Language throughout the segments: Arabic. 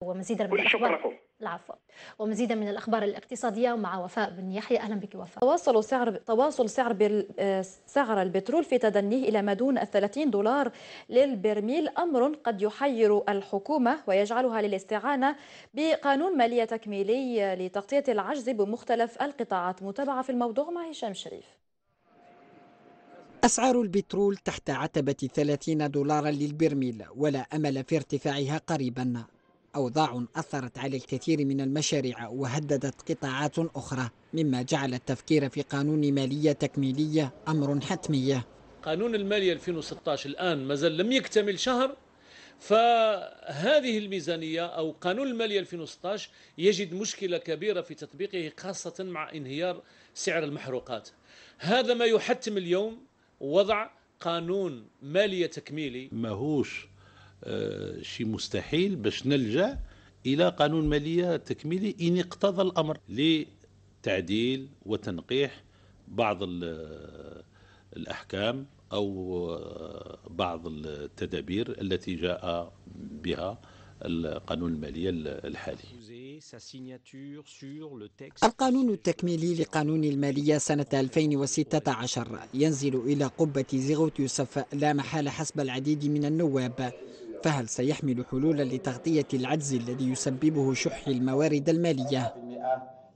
ومزيدا من الأخبار العفو ومزيدا من الأخبار الاقتصادية مع وفاء بن يحيى أهلا بك وفاء تواصل سعر تواصل سعر آه، سعر البترول في تدنيه إلى ما دون 30 دولار للبرميل أمر قد يحير الحكومة ويجعلها للاستعانة بقانون مالية تكميلي لتغطية العجز بمختلف القطاعات متابعة في الموضوع مع هشام شريف أسعار البترول تحت عتبة 30 دولارا للبرميل ولا أمل في ارتفاعها قريبا أوضاع أثرت على الكثير من المشاريع وهددت قطاعات أخرى مما جعل التفكير في قانون مالية تكميلية أمر حتمية قانون المالية 2016 الآن مازال لم يكتمل شهر فهذه الميزانية أو قانون المالية 2016 يجد مشكلة كبيرة في تطبيقه خاصة مع انهيار سعر المحروقات هذا ما يحتم اليوم وضع قانون مالية تكميلي ماهوش آه، شيء مستحيل باش نلجأ إلى قانون مالية تكميلي إن اقتضى الأمر لتعديل وتنقيح بعض آه، الأحكام أو آه، بعض التدابير التي جاء بها القانون المالية الحالي القانون التكميلي لقانون المالية سنة 2016 ينزل إلى قبة زيغوت يوسف لا محالة حسب العديد من النواب فهل سيحمل حلولا لتغطية العجز الذي يسببه شح الموارد المالية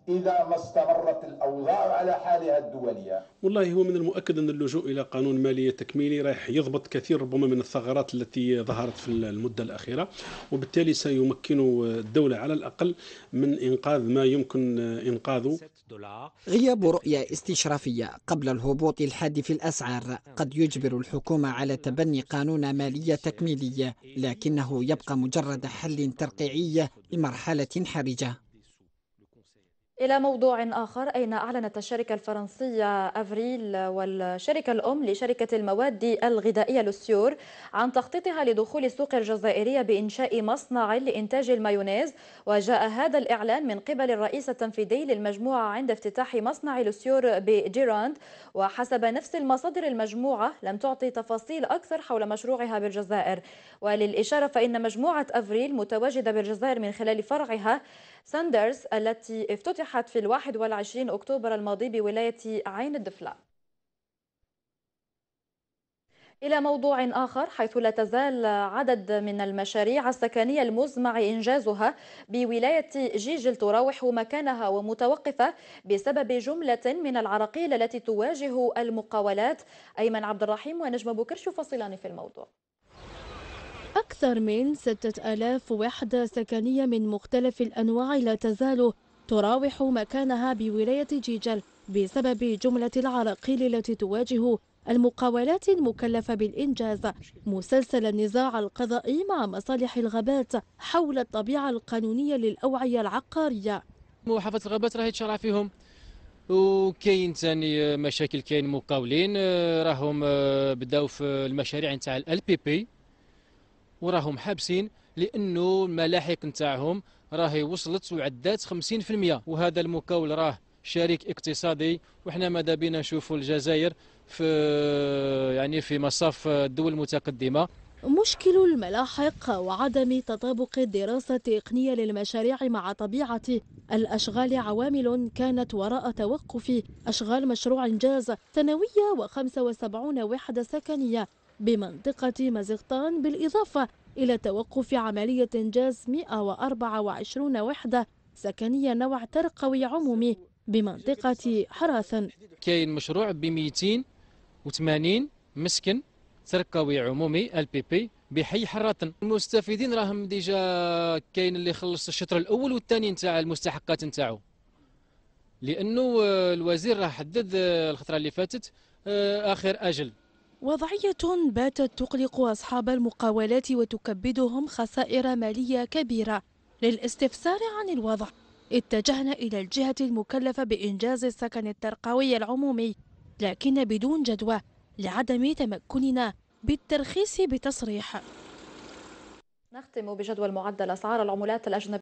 إذا ما استمرت الأوضاع على حالها الدولية والله هو من المؤكد أن اللجوء إلى قانون مالية تكميلي رايح يضبط كثير ربما من الثغرات التي ظهرت في المدة الأخيرة وبالتالي سيمكن الدولة على الأقل من إنقاذ ما يمكن إنقاذه غياب رؤية استشرافية قبل الهبوط الحاد في الأسعار قد يجبر الحكومة على تبني قانون مالية تكميلية لكنه يبقى مجرد حل ترقيعي لمرحلة حرجة إلى موضوع آخر أين أعلنت الشركة الفرنسية أفريل والشركة الأم لشركة المواد الغذائية لوسيور عن تخطيطها لدخول السوق الجزائرية بإنشاء مصنع لإنتاج المايونيز وجاء هذا الإعلان من قبل الرئيس التنفيذي للمجموعة عند افتتاح مصنع لوسيور بجيراند وحسب نفس المصادر المجموعة لم تعطي تفاصيل أكثر حول مشروعها بالجزائر وللإشارة فإن مجموعة أفريل متواجدة بالجزائر من خلال فرعها ساندرز التي افتتح اجتاحت في 21 أكتوبر الماضي بولاية عين الدفلة إلى موضوع آخر حيث لا تزال عدد من المشاريع السكنية المزمع إنجازها بولاية جيجل تراوح مكانها ومتوقفة بسبب جملة من العراقيل التي تواجه المقاولات أيمن عبد الرحيم ونجم بوكرش فصلان في الموضوع أكثر من 6000 وحدة سكنية من مختلف الأنواع لا تزال تراوح مكانها بولاية جيجل بسبب جملة العراقيل التي تواجه المقاولات المكلفة بالإنجاز مسلسل النزاع القضائي مع مصالح الغابات حول الطبيعة القانونية للأوعية العقارية محافظة الغابات راهي تشرع فيهم وكاين ثاني مشاكل كاين مقاولين آه، راهم آه، بداو في المشاريع نتاع ال بي بي وراهم حابسين لانه الملاحق نتاعهم راهي وصلت وعدات 50% وهذا المكاول راه شريك اقتصادي وحنا ماذا بينا نشوفوا الجزائر في يعني في مصاف الدول المتقدمه مشكل الملاحق وعدم تطابق الدراسة التقنية للمشاريع مع طبيعة الأشغال عوامل كانت وراء توقف أشغال مشروع إنجاز سنوية و75 وحدة سكنية بمنطقة مازغطان بالإضافة إلى توقف عملية إنجاز 124 وحدة سكنية نوع ترقوي عمومي بمنطقة حراثا كاين مشروع ب 280 مسكن ترقوي عمومي بي بحي حراثا المستفيدين راهم ديجا كاين اللي خلص الشطر الأول والثاني نتاع المستحقات نتاعو لأنه آه، الوزير راه حدد آه، الخطرة اللي فاتت آه، آخر أجل وضعية باتت تقلق أصحاب المقاولات وتكبدهم خسائر مالية كبيرة للاستفسار عن الوضع اتجهنا إلى الجهة المكلفة بإنجاز السكن الترقوي العمومي لكن بدون جدوى لعدم تمكننا بالترخيص بتصريح نختم بجدول معدل أسعار العملات الأجنبية